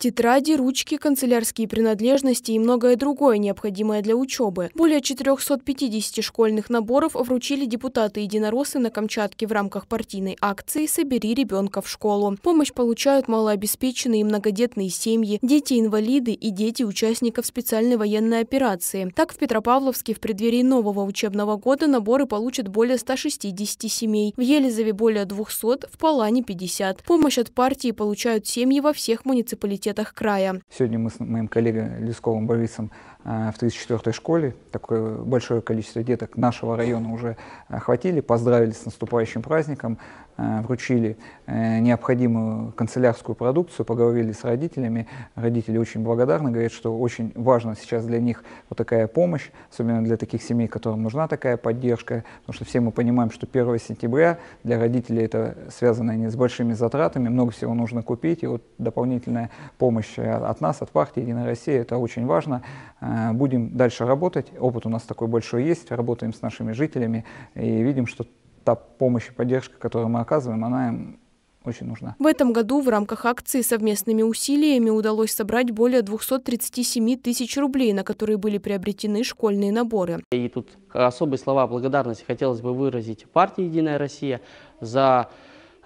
Тетради, ручки, канцелярские принадлежности и многое другое, необходимое для учебы. Более 450 школьных наборов вручили депутаты-единороссы на Камчатке в рамках партийной акции «Собери ребенка в школу». Помощь получают малообеспеченные и многодетные семьи, дети-инвалиды и дети участников специальной военной операции. Так, в Петропавловске в преддверии нового учебного года наборы получат более 160 семей, в Елизове более 200, в Палане 50. Помощь от партии получают семьи во всех муниципалитетах университетах края. Сегодня мы с моим коллегой Лесковым Борисом э, в 34-й школе такое большое количество деток нашего района уже охватили, поздравили с наступающим праздником, э, вручили э, необходимую канцелярскую продукцию, поговорили с родителями. Родители очень благодарны, говорят, что очень важно сейчас для них вот такая помощь, особенно для таких семей, которым нужна такая поддержка, потому что все мы понимаем, что 1 сентября для родителей это связано не с большими затратами, много всего нужно купить, и вот дополнительная помощь от нас, от партии «Единая Россия». Это очень важно. Э, будем дальше работать. Опыт у нас такой большой есть. Работаем с нашими жителями и видим, что та помощь и поддержка, которую мы оказываем, она им очень нужна. В этом году в рамках акции совместными усилиями удалось собрать более 237 тысяч рублей, на которые были приобретены школьные наборы. И тут особые слова благодарности хотелось бы выразить партии «Единая Россия» за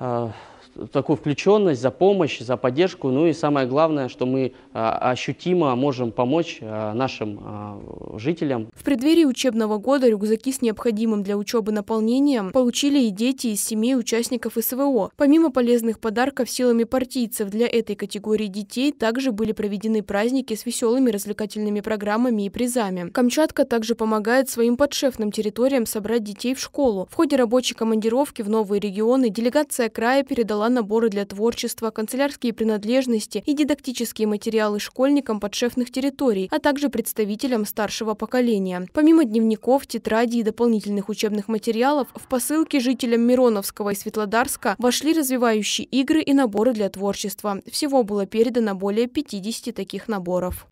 э, такую включенность, за помощь, за поддержку. Ну и самое главное, что мы а, ощутимо можем помочь а, нашим а, жителям. В преддверии учебного года рюкзаки с необходимым для учебы наполнением получили и дети из семей участников СВО. Помимо полезных подарков силами партийцев для этой категории детей также были проведены праздники с веселыми развлекательными программами и призами. Камчатка также помогает своим подшефным территориям собрать детей в школу. В ходе рабочей командировки в новые регионы делегация края передала передала наборы для творчества, канцелярские принадлежности и дидактические материалы школьникам подшефных территорий, а также представителям старшего поколения. Помимо дневников, тетрадей и дополнительных учебных материалов, в посылке жителям Мироновского и Светлодарска вошли развивающие игры и наборы для творчества. Всего было передано более 50 таких наборов.